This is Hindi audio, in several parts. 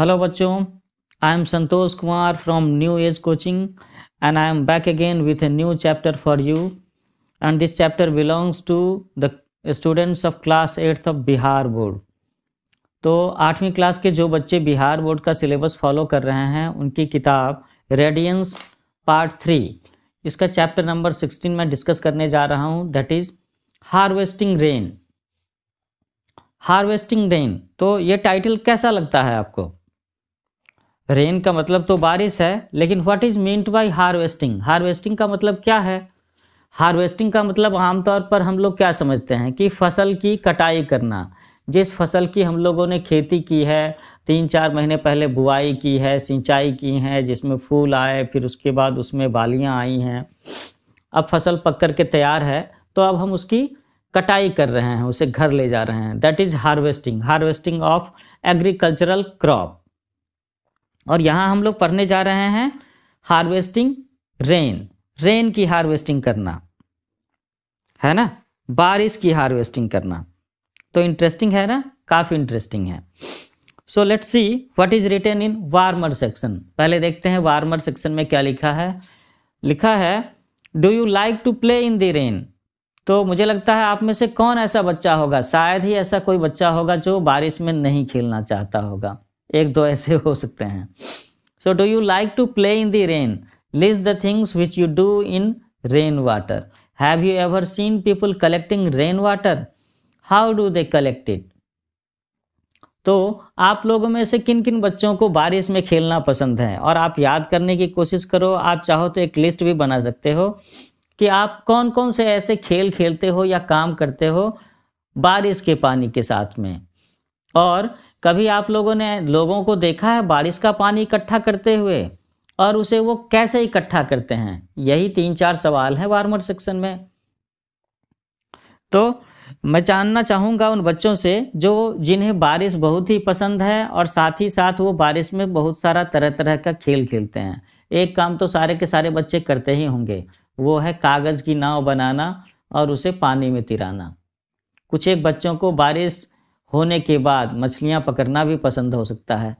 हेलो बच्चों I am Santosh Kumar from new age coaching and I am back again with a new chapter for you and this chapter belongs to the students of class eighth of Bihar board तो आठवीं क्लास के जो बच्चे बिहार बोर्ड का सिलेबस फॉलो कर रहे हैं उनकी किताब रेडियंस पार्ट थ्री इसका चैप्टर नंबर सिक्सटीन में डिस्कस करने जा रहा हूँ that is harvesting rain harvesting rain तो ये टाइटल कैसा लगता है आपको रेन का मतलब तो बारिश है लेकिन what is meant by harvesting harvesting का मतलब क्या है हार्वेस्टिंग का मतलब आमतौर पर हम लोग क्या समझते हैं कि फसल की कटाई करना जिस फसल की हम लोगों ने खेती की है तीन चार महीने पहले बुआई की है सिंचाई की है जिसमें फूल आए फिर उसके बाद उसमें बालियाँ आई हैं अब फसल पक कर के तैयार है तो अब हम उसकी कटाई कर रहे हैं उसे घर ले जा रहे हैं that is harvesting harvesting of agricultural crop और यहाँ हम लोग पढ़ने जा रहे हैं हार्वेस्टिंग रेन रेन की हार्वेस्टिंग करना है ना बारिश की हार्वेस्टिंग करना तो इंटरेस्टिंग है ना काफ़ी इंटरेस्टिंग है so let see what is written in warmer section पहले देखते हैं वार्मर सेक्शन में क्या लिखा है लिखा है do you like to play in the rain तो मुझे लगता है आप में से कौन ऐसा बच्चा होगा शायद ही ऐसा कोई बच्चा होगा जो बारिश में नहीं खेलना चाहता होगा एक दो ऐसे हो सकते हैं so do you like to play in the rain list the things which you do in rain water have you ever seen people collecting rain water how do they collect it तो आप लोगों में से किन किन बच्चों को बारिश में खेलना पसंद है और आप याद करने की कोशिश करो आप चाहो तो एक लिस्ट भी बना सकते हो कि आप कौन कौन से ऐसे खेल खेलते हो या काम करते हो बारिश के पानी के साथ में और कभी आप लोगों ने लोगों को देखा है बारिश का पानी इकट्ठा करते हुए और उसे वो कैसे इकट्ठा करते हैं यही तीन चार सवाल हैं वार्मर सेक्शन में तो मैं जानना चाहूँगा उन बच्चों से जो जिन्हें बारिश बहुत ही पसंद है और साथ ही साथ वो बारिश में बहुत सारा तरह तरह का खेल खेलते हैं एक काम तो सारे के सारे बच्चे करते ही होंगे वो है कागज़ की नाव बनाना और उसे पानी में तिराना कुछ एक बच्चों को बारिश होने के बाद मछलियां पकड़ना भी पसंद हो सकता है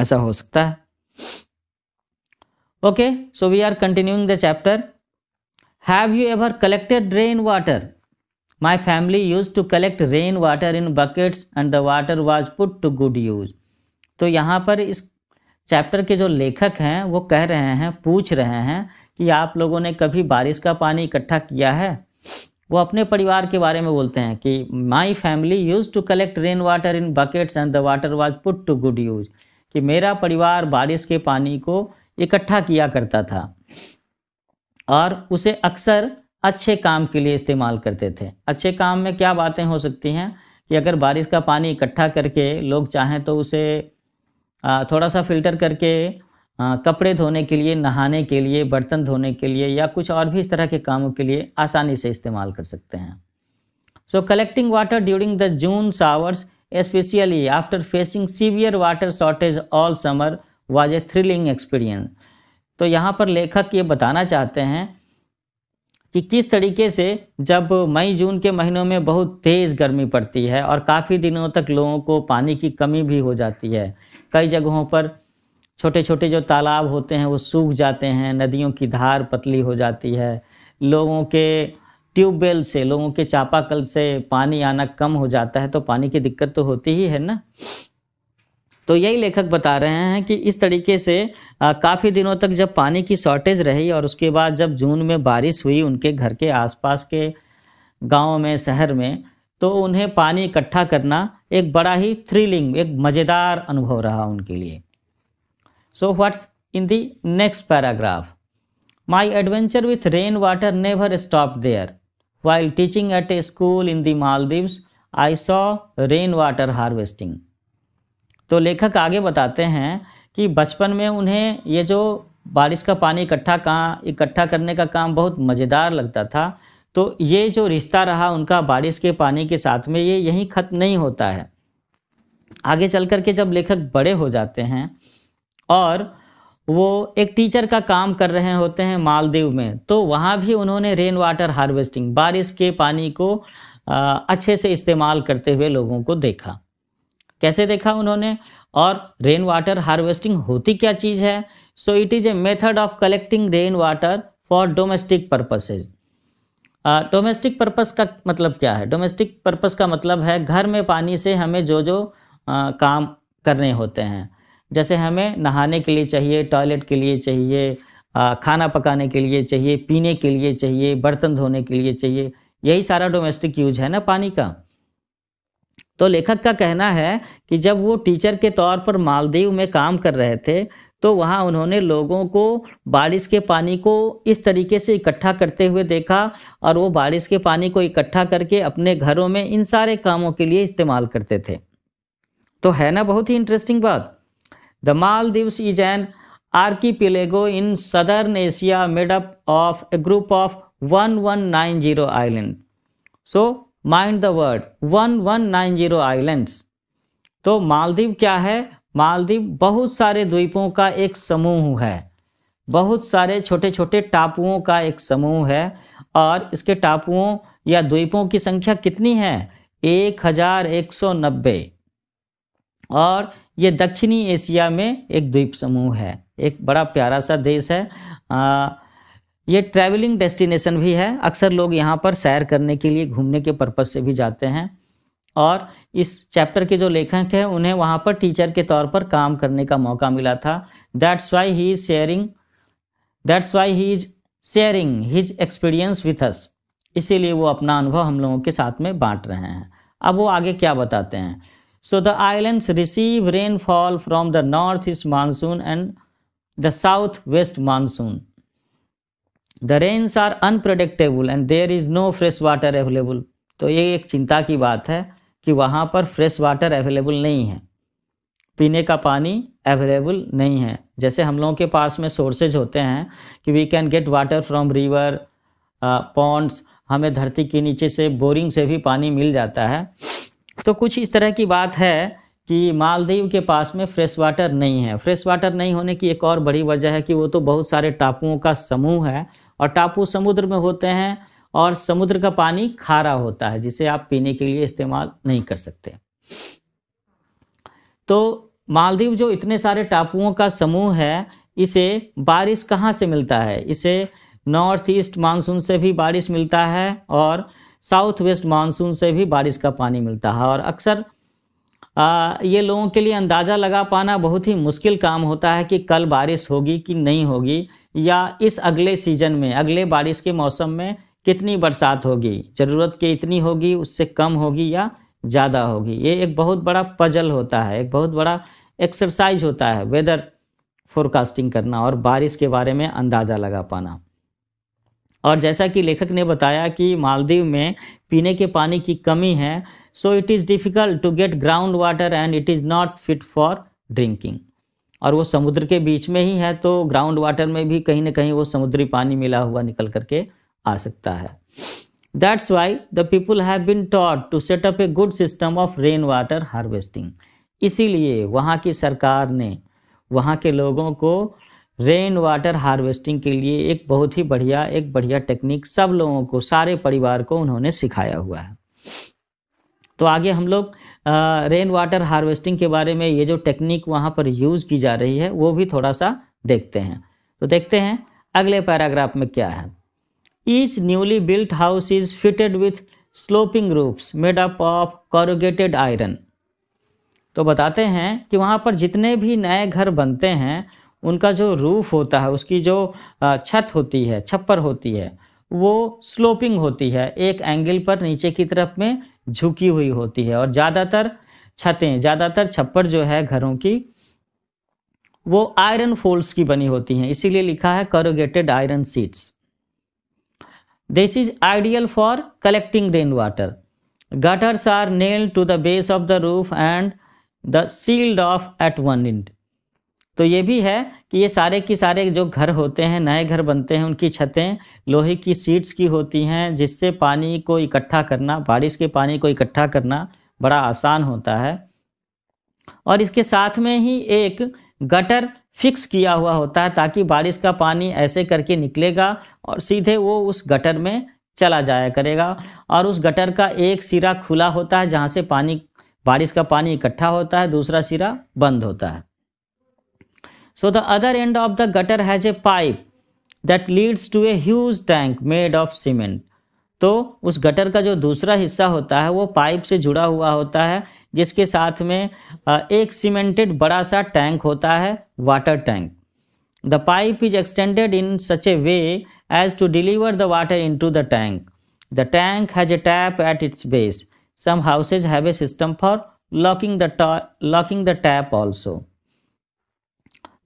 ऐसा हो सकता है okay so we are continuing the chapter have you ever collected rain water My family use to collect rain water in buckets and the water was put to good use तो यहाँ पर इस चैप्टर के जो लेखक हैं वो कह रहे हैं पूछ रहे हैं कि आप लोगों ने कभी बारिश का पानी इकट्ठा किया है वो अपने परिवार के बारे में बोलते हैं कि my family use to collect rain water in buckets and the water was put to good use कि मेरा परिवार बारिश के पानी को इकट्ठा किया करता था और उसे अक्सर अच्छे काम के लिए इस्तेमाल करते थे अच्छे काम में क्या बातें हो सकती हैं कि अगर बारिश का पानी इकट्ठा करके लोग चाहें तो उसे थोड़ा सा फिल्टर करके हाँ, कपड़े धोने के लिए नहाने के लिए बर्तन धोने के लिए या कुछ और भी इस तरह के कामों के लिए आसानी से इस्तेमाल कर सकते हैं so collecting water during the June showers specially after facing severe water shortage all summer was a thrilling experience तो यहाँ पर लेखक ये बताना चाहते हैं कि किस तरीके से जब मई जून के महीनों में बहुत तेज़ गर्मी पड़ती है और काफ़ी दिनों तक लोगों को पानी की कमी भी हो जाती है कई जगहों पर छोटे छोटे जो तालाब होते हैं वो सूख जाते हैं नदियों की धार पतली हो जाती है लोगों के ट्यूबवेल से लोगों के चापाकल से पानी आना कम हो जाता है तो पानी की दिक्कत तो होती ही है ना तो यही लेखक बता रहे हैं कि इस तरीके से काफ़ी दिनों तक जब पानी की शॉर्टेज रही और उसके बाद जब जून में बारिश हुई उनके घर के आसपास के गाँव में शहर में तो उन्हें पानी इकट्ठा करना एक बड़ा ही थ्रिलिंग एक मज़ेदार अनुभव रहा उनके लिए so what's in the next paragraph my adventure with rain water never stop there while teaching at a school in the Maldives I saw rain water harvesting तो लेखक आगे बताते हैं कि बचपन में उन्हें ये जो बारिश का पानी इकट्ठा कहाँ इकट्ठा करने का काम बहुत मज़ेदार लगता था तो ये जो रिश्ता रहा उनका बारिश के पानी के साथ में ये यहीं खत्म नहीं होता है आगे चल के जब लेखक बड़े हो जाते हैं और वो एक टीचर का काम कर रहे होते हैं मालदीव में तो वहाँ भी उन्होंने रेन वाटर हार्वेस्टिंग बारिश के पानी को अच्छे से इस्तेमाल करते हुए लोगों को देखा कैसे देखा उन्होंने और रेन वाटर हार्वेस्टिंग होती क्या चीज़ है so it is a method of collecting rain water for domestic purposes domestic purpose का मतलब क्या है डोमेस्टिक पर्पस का मतलब है घर में पानी से हमें जो जो आ, काम करने होते हैं जैसे हमें नहाने के लिए चाहिए टॉयलेट के लिए चाहिए खाना पकाने के लिए चाहिए पीने के लिए चाहिए बर्तन धोने के लिए चाहिए यही सारा डोमेस्टिक यूज है ना पानी का तो लेखक का कहना है कि जब वो टीचर के तौर पर मालदीव में काम कर रहे थे तो वहाँ उन्होंने लोगों को बारिश के पानी को इस तरीके से इकट्ठा करते हुए देखा और वो बारिश के पानी को इकट्ठा करके अपने घरों में इन सारे कामों के लिए इस्तेमाल करते थे तो है ना बहुत ही इंटरेस्टिंग बात the Maldives is an archipelago in southern Asia made up of a group of 1190 island so mind the word 1190 islands तो मालदीव क्या है मालदीव बहुत सारे द्वीपों का एक समूह है बहुत सारे छोटे छोटे टापुओं का एक समूह है और इसके टापुओं या द्वीपों की संख्या कितनी है एक हजार एक सौ नब्बे और ये दक्षिणी एशिया में एक द्वीप समूह है एक बड़ा प्यारा सा देश है आ, ये ट्रैवलिंग डेस्टिनेशन भी है अक्सर लोग यहाँ पर सैर करने के लिए घूमने के पर्पज़ से भी जाते हैं और इस चैप्टर के जो लेखक हैं उन्हें वहाँ पर टीचर के तौर पर काम करने का मौका मिला था that's why he is sharing that's why he is sharing his experience with us इसीलिए वो अपना अनुभव हम लोगों के साथ में बांट रहे हैं अब वो आगे क्या बताते हैं So the islands receive rainfall from the northeast monsoon and the southwest monsoon. The rains are unpredictable and there is no fresh water available. तो ये एक चिंता की बात है कि वहाँ पर फ्रेश वाटर अवेलेबल नहीं है पीने का पानी अवेलेबल नहीं है जैसे हम लोगों के पास में सोर्सेज होते हैं कि we can get water from river ponds हमें धरती के नीचे से बोरिंग से भी पानी मिल जाता है तो कुछ इस तरह की बात है कि मालदीव के पास में फ्रेश वाटर नहीं है फ्रेश वाटर नहीं होने की एक और बड़ी वजह है कि वो तो बहुत सारे टापुओं का समूह है और टापू समुद्र में होते हैं और समुद्र का पानी खारा होता है जिसे आप पीने के लिए इस्तेमाल नहीं कर सकते तो मालदीव जो इतने सारे टापुओं का समूह है इसे बारिश कहाँ से मिलता है इसे नॉर्थ ईस्ट मानसून से भी बारिश मिलता है और साउथ वेस्ट मानसून से भी बारिश का पानी मिलता है और अक्सर ये लोगों के लिए अंदाज़ा लगा पाना बहुत ही मुश्किल काम होता है कि कल बारिश होगी कि नहीं होगी या इस अगले सीजन में अगले बारिश के मौसम में कितनी बरसात होगी ज़रूरत की इतनी होगी उससे कम होगी या ज़्यादा होगी ये एक बहुत बड़ा पजल होता है एक बहुत बड़ा एक्सरसाइज होता है वेदर फोरकास्टिंग करना और बारिश के बारे में अंदाज़ा लगा पाना और जैसा कि लेखक ने बताया कि मालदीव में पीने के पानी की कमी है so it is difficult to get ground water and it is not fit for drinking और वो समुद्र के बीच में ही है तो ग्राउंड वाटर में भी कहीं ना कहीं वो समुद्री पानी मिला हुआ निकल करके आ सकता है that's why the people have been taught to set up a good system of rain water harvesting इसीलिए वहाँ की सरकार ने वहाँ के लोगों को रेन वाटर हार्वेस्टिंग के लिए एक बहुत ही बढ़िया एक बढ़िया टेक्निक सब लोगों को सारे परिवार को उन्होंने सिखाया हुआ है तो आगे हम लोग रेन वाटर हार्वेस्टिंग के बारे में ये जो टेक्निक वहाँ पर यूज़ की जा रही है वो भी थोड़ा सा देखते हैं तो देखते हैं अगले पैराग्राफ में क्या है each newly built house is fitted with sloping roofs made up of corrugated iron तो बताते हैं कि वहाँ पर जितने भी नए घर बनते हैं उनका जो रूफ होता है उसकी जो छत होती है छप्पर होती है वो स्लोपिंग होती है एक एंगल पर नीचे की तरफ में झुकी हुई होती है और ज़्यादातर छतें ज़्यादातर छप्पर जो है घरों की वो आयरन फोल्ड्स की बनी होती हैं इसीलिए लिखा है corrugated iron sheets this is ideal for collecting rain water gutters are nailed to the base of the roof and the sealed off at one end तो ये भी है कि ये सारे के सारे जो घर होते हैं नए घर बनते हैं उनकी छतें लोहे की सीट्स की होती हैं जिससे पानी को इकट्ठा करना बारिश के पानी को इकट्ठा करना बड़ा आसान होता है और इसके साथ में ही एक गटर फिक्स किया हुआ होता है ताकि बारिश का पानी ऐसे करके निकलेगा और सीधे वो उस गटर में चला जाया करेगा और उस गटर का एक सिरा खुला होता है जहाँ से पानी बारिश का पानी इकट्ठा होता है दूसरा सिरा बंद होता है So the other end of the gutter has a pipe that leads to a huge tank made of cement. तो उस गटर का जो दूसरा हिस्सा होता है वो पाइप से जुड़ा हुआ होता है जिसके साथ में एक सीमेंटेड बड़ा सा टैंक होता है water tank the pipe is extended in such a way as to deliver the water into the tank the tank has a tap at its base some houses have a system for locking the locking the tap also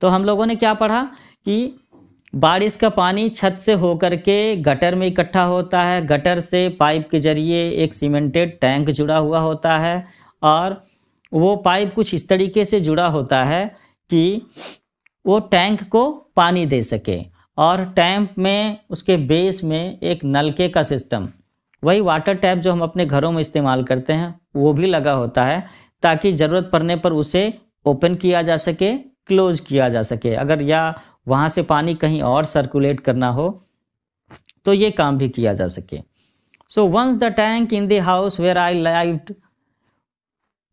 तो हम लोगों ने क्या पढ़ा कि बारिश का पानी छत से होकर के गटर में इकट्ठा होता है गटर से पाइप के जरिए एक सीमेंटेड टैंक जुड़ा हुआ होता है और वो पाइप कुछ इस तरीके से जुड़ा होता है कि वो टैंक को पानी दे सके और टैंप में उसके बेस में एक नलके का सिस्टम वही वाटर टैप जो हम अपने घरों में इस्तेमाल करते हैं वो भी लगा होता है ताकि ज़रूरत पड़ने पर उसे ओपन किया जा सके क्लोज किया जा सके अगर या वहाँ से पानी कहीं और सर्कुलेट करना हो तो ये काम भी किया जा सके so once the tank in the house where I live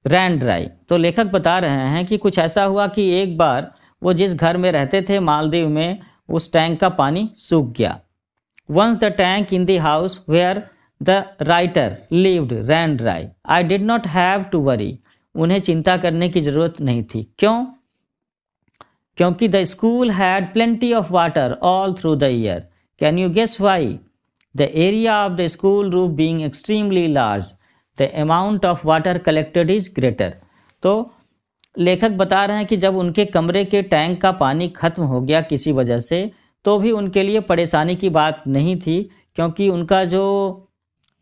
ran dry तो लेखक बता रहे हैं कि कुछ ऐसा हुआ कि एक बार वो जिस घर में रहते थे मालदीव में उस टैंक का पानी सूख गया once the tank in the house where the writer lived ran dry I did not have to worry उन्हें चिंता करने की जरूरत नहीं थी क्यों क्योंकि the school had plenty of water all through the year can you guess why the area of the school roof being extremely large the amount of water collected is greater तो लेखक बता रहे हैं कि जब उनके कमरे के टैंक का पानी खत्म हो गया किसी वजह से तो भी उनके लिए परेशानी की बात नहीं थी क्योंकि उनका जो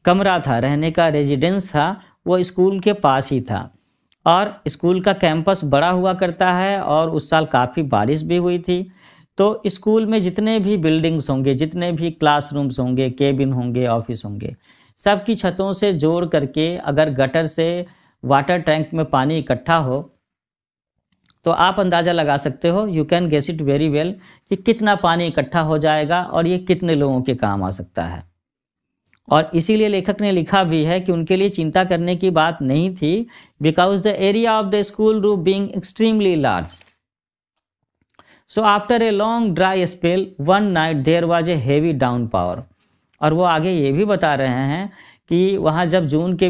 कमरा था रहने का रेजिडेंस था वो स्कूल के पास ही था और स्कूल का कैंपस बड़ा हुआ करता है और उस साल काफ़ी बारिश भी हुई थी तो स्कूल में जितने भी बिल्डिंग्स होंगे जितने भी क्लासरूम्स होंगे केबिन होंगे ऑफिस होंगे सबकी छतों से जोड़ करके अगर गटर से वाटर टैंक में पानी इकट्ठा हो तो आप अंदाज़ा लगा सकते हो you can guess it very well कि कितना पानी इकट्ठा हो जाएगा और ये कितने लोगों के काम आ सकता है और इसीलिए लेखक ने लिखा भी है कि उनके लिए चिंता करने की बात नहीं थी because the area of the school room being extremely large so after a long dry spell one night there was a heavy downpour और वो आगे ये भी बता रहे हैं कि वहाँ जब जून के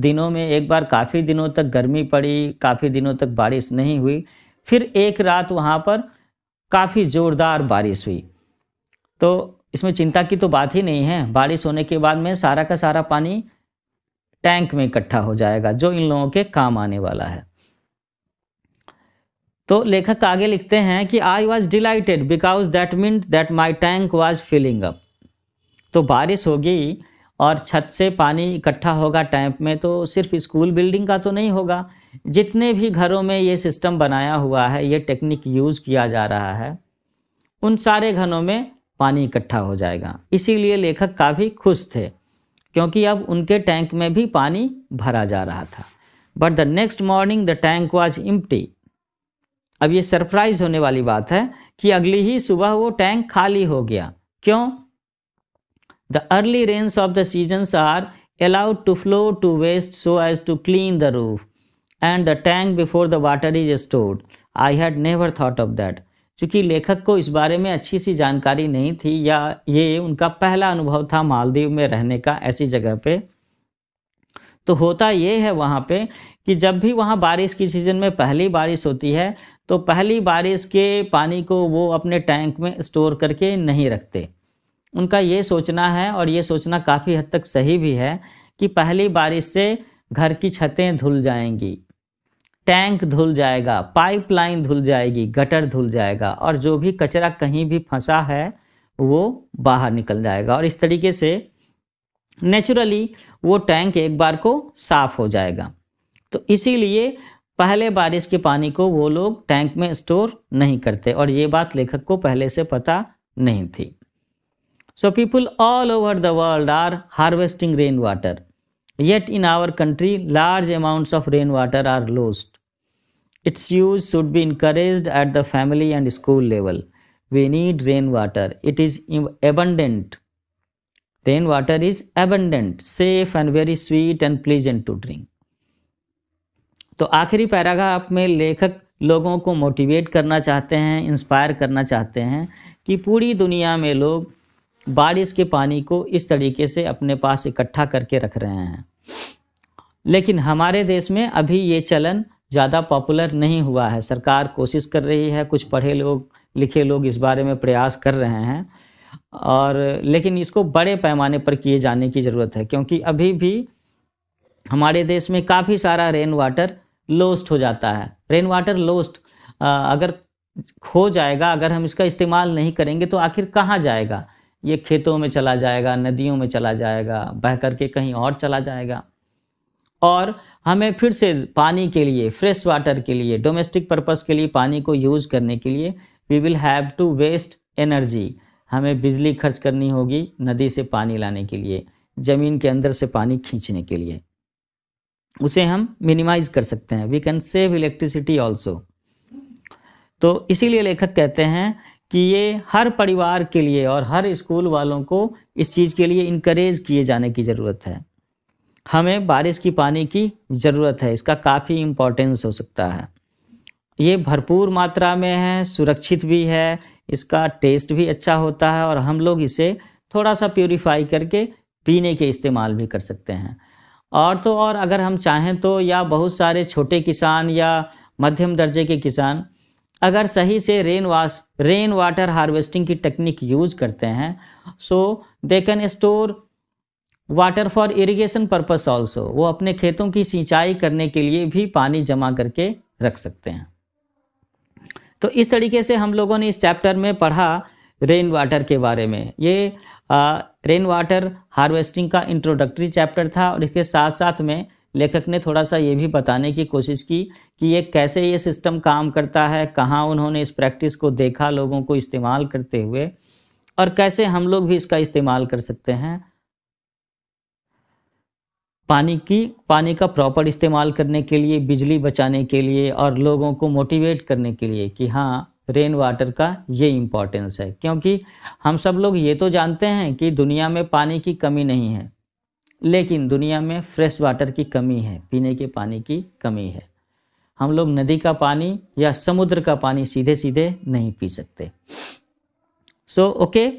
दिनों में एक बार काफ़ी दिनों तक गर्मी पड़ी काफ़ी दिनों तक बारिश नहीं हुई फिर एक रात वहाँ पर काफ़ी ज़ोरदार बारिश हुई तो इसमें चिंता की तो बात ही नहीं है बारिश होने के बाद में सारा का सारा पानी टैंक में इकट्ठा हो जाएगा जो इन लोगों के काम आने वाला है तो लेखक आगे लिखते हैं कि I was delighted because that mean that my tank was filling up तो बारिश होगी और छत से पानी इकट्ठा होगा टैंक में तो सिर्फ स्कूल बिल्डिंग का तो नहीं होगा जितने भी घरों में ये सिस्टम बनाया हुआ है ये टेक्निक यूज़ किया जा रहा है उन सारे घरों में पानी इकट्ठा हो जाएगा इसीलिए लेखक काफ़ी खुश थे क्योंकि अब उनके टैंक में भी पानी भरा जा रहा था but the next morning the tank was empty अब ये सरप्राइज होने वाली बात है कि अगली ही सुबह वो टैंक खाली हो गया क्यों the early rains of the season are allowed to flow to waste so as to clean the roof and the tank before the water is stored I had never thought of that चूंकि लेखक को इस बारे में अच्छी सी जानकारी नहीं थी या ये उनका पहला अनुभव था मालदीव में रहने का ऐसी जगह पे तो होता ये है वहाँ पे कि जब भी वहाँ बारिश की सीज़न में पहली बारिश होती है तो पहली बारिश के पानी को वो अपने टैंक में स्टोर करके नहीं रखते उनका ये सोचना है और ये सोचना काफ़ी हद तक सही भी है कि पहली बारिश से घर की छतें धुल जाएंगी टैंक धुल जाएगा पाइपलाइन धुल जाएगी गटर धुल जाएगा और जो भी कचरा कहीं भी फंसा है वो बाहर निकल जाएगा और इस तरीके से नेचुरली वो टैंक एक बार को साफ हो जाएगा तो इसीलिए पहले बारिश के पानी को वो लोग टैंक में स्टोर नहीं करते और ये बात लेखक को पहले से पता नहीं थी so people all over the world are harvesting rain water yet in our country large amount of rain water are lost Its use should be encouraged at the family and school level. We need rainwater. It is abundant. Rainwater is abundant, safe and very sweet and pleasant to drink. तो आखिरी पैराग्राफ में लेखक लोगों को मोटिवेट करना चाहते हैं इंस्पायर करना चाहते हैं कि पूरी दुनिया में लोग बारिश के पानी को इस तरीके से अपने पास इकट्ठा करके रख रहे हैं लेकिन हमारे देश में अभी ये चलन ज़्यादा पॉपुलर नहीं हुआ है सरकार कोशिश कर रही है कुछ पढ़े लोग लिखे लोग इस बारे में प्रयास कर रहे हैं और लेकिन इसको बड़े पैमाने पर किए जाने की ज़रूरत है क्योंकि अभी भी हमारे देश में काफ़ी सारा रेन वाटर लोस्ट हो जाता है रेन वाटर लोस्ट अगर खो जाएगा अगर हम इसका इस्तेमाल नहीं करेंगे तो आखिर कहाँ जाएगा ये खेतों में चला जाएगा नदियों में चला जाएगा बह करके कहीं और चला जाएगा और हमें फिर से पानी के लिए फ्रेश वाटर के लिए डोमेस्टिक पर्पज़ के लिए पानी को यूज़ करने के लिए we will have to waste energy हमें बिजली खर्च करनी होगी नदी से पानी लाने के लिए ज़मीन के अंदर से पानी खींचने के लिए उसे हम मिनिमाइज कर सकते हैं we can save electricity also तो इसीलिए लेखक कहते हैं कि ये हर परिवार के लिए और हर स्कूल वालों को इस चीज़ के लिए इनक्रेज किए जाने की ज़रूरत है हमें बारिश की पानी की ज़रूरत है इसका काफ़ी इम्पोर्टेंस हो सकता है ये भरपूर मात्रा में है सुरक्षित भी है इसका टेस्ट भी अच्छा होता है और हम लोग इसे थोड़ा सा प्योरीफाई करके पीने के इस्तेमाल भी कर सकते हैं और तो और अगर हम चाहें तो या बहुत सारे छोटे किसान या मध्यम दर्जे के किसान अगर सही से rain wash rain water harvesting की टेक्निक यूज़ करते हैं so they can store water for irrigation purpose also वो अपने खेतों की सिंचाई करने के लिए भी पानी जमा करके रख सकते हैं तो इस तरीके से हम लोगों ने इस चैप्टर में पढ़ा रेन वाटर के बारे में ये आ, रेन वाटर हार्वेस्टिंग का इंट्रोडक्टरी चैप्टर था और इसके साथ साथ में लेखक ने थोड़ा सा ये भी बताने की कोशिश की कि ये कैसे ये सिस्टम काम करता है कहाँ उन्होंने इस प्रैक्टिस को देखा लोगों को इस्तेमाल करते हुए और कैसे हम लोग भी इसका इस्तेमाल कर सकते हैं पानी की पानी का प्रॉपर इस्तेमाल करने के लिए बिजली बचाने के लिए और लोगों को मोटिवेट करने के लिए कि हाँ रेन वाटर का ये इम्पोर्टेंस है क्योंकि हम सब लोग ये तो जानते हैं कि दुनिया में पानी की कमी नहीं है लेकिन दुनिया में फ्रेश वाटर की कमी है पीने के पानी की कमी है हम लोग नदी का पानी या समुद्र का पानी सीधे सीधे नहीं पी सकते so okay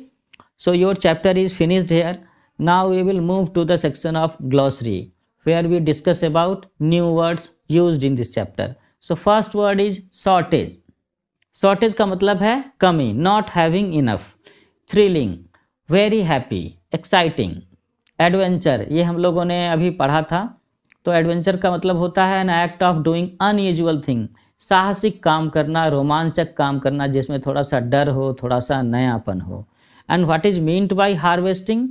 so your chapter is finished here Now we will move to the section of glossary where we discuss about new words used in this chapter. So first word is shortage. Shortage ka matlab hai kami not having enough. Thrilling, very happy, exciting. Adventure ये हम लोगों ने अभी पढ़ा था तो एडवेंचर का मतलब होता है an act of doing unusual thing साहसिक काम करना रोमांचक काम करना जिसमें थोड़ा सा डर हो थोड़ा सा नयापन हो and what is meant by harvesting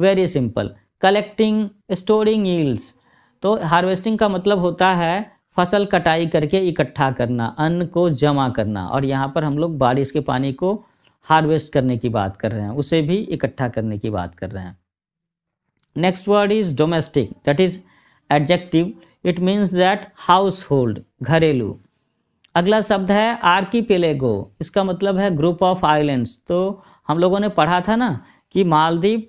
very simple collecting storing yields तो हार्वेस्टिंग का मतलब होता है फसल कटाई करके इकट्ठा करना अन्न को जमा करना और यहाँ पर हम लोग बारिश के पानी को हार्वेस्ट करने की बात कर रहे हैं उसे भी इकट्ठा करने की बात कर रहे हैं next word is domestic that is adjective it means that household घरेलू अगला शब्द है पेलेगो इसका मतलब है ग्रुप ऑफ आइलैंड्स तो हम लोगों ने पढ़ा था ना कि मालदीव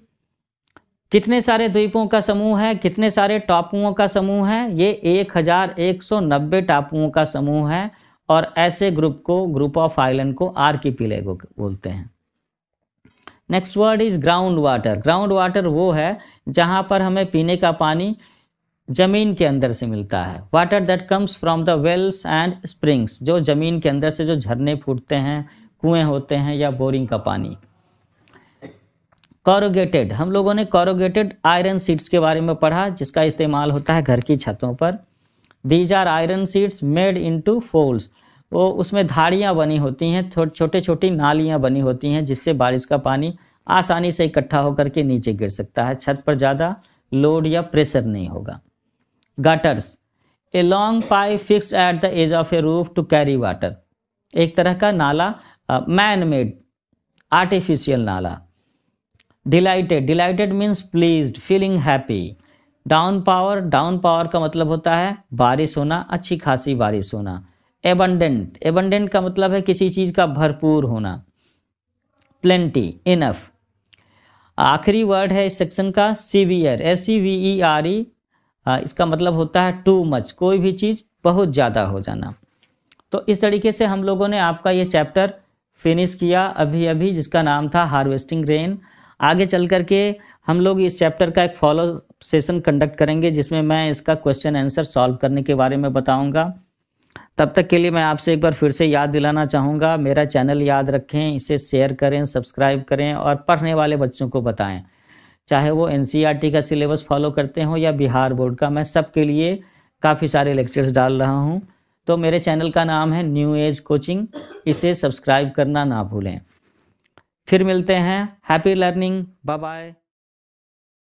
कितने सारे द्वीपों का समूह है कितने सारे टापुओं का समूह है ये 1190 टापुओं का समूह है और ऐसे ग्रुप को ग्रुप ऑफ आइलैंड को आर की को बोलते हैं next word is ground water ground water वो है जहाँ पर हमें पीने का पानी जमीन के अंदर से मिलता है water that comes from the wells and springs जो जमीन के अंदर से जो झरने फूटते हैं कुएं होते हैं या बोरिंग का पानी कॉरोगेटेड हम लोगों ने कॉरोगेटेड आयरन सीट्स के बारे में पढ़ा जिसका इस्तेमाल होता है घर की छतों पर these are iron sheets made into folds वो उसमें धाड़ियाँ बनी होती हैं छोटे छोटी नालियाँ बनी होती हैं जिससे बारिश का पानी आसानी से इकट्ठा होकर के नीचे गिर सकता है छत पर ज़्यादा लोड या प्रेशर नहीं होगा gutters a long pipe fix at the edge of a roof to carry water एक तरह का नाला मैन मेड आर्टिफिशियल नाला delighted delighted means please feeling happy downpour downpour का मतलब होता है बारिश होना अच्छी खासी बारिश होना एबंडेंट एबंडेंट का मतलब है किसी चीज़ का भरपूर होना प्लेंटी इनफ आखिरी वर्ड है इस सेक्शन का severe S C V E R E इसका मतलब होता है टू मच कोई भी चीज़ बहुत ज़्यादा हो जाना तो इस तरीके से हम लोगों ने आपका ये चैप्टर फिनिश किया अभी अभी जिसका नाम था हार्वेस्टिंग रेन आगे चल करके हम लोग इस चैप्टर का एक फॉलो सेशन कंडक्ट करेंगे जिसमें मैं इसका क्वेश्चन आंसर सॉल्व करने के बारे में बताऊंगा तब तक के लिए मैं आपसे एक बार फिर से याद दिलाना चाहूँगा मेरा चैनल याद रखें इसे शेयर करें सब्सक्राइब करें और पढ़ने वाले बच्चों को बताएं चाहे वो एन e का सिलेबस फॉलो करते हों या बिहार बोर्ड का मैं सबके लिए काफ़ी सारे लेक्चर्स डाल रहा हूँ तो मेरे चैनल का नाम है न्यू एज कोचिंग इसे सब्सक्राइब करना ना भूलें फिर मिलते हैं हैप्पी लर्निंग बाय बाय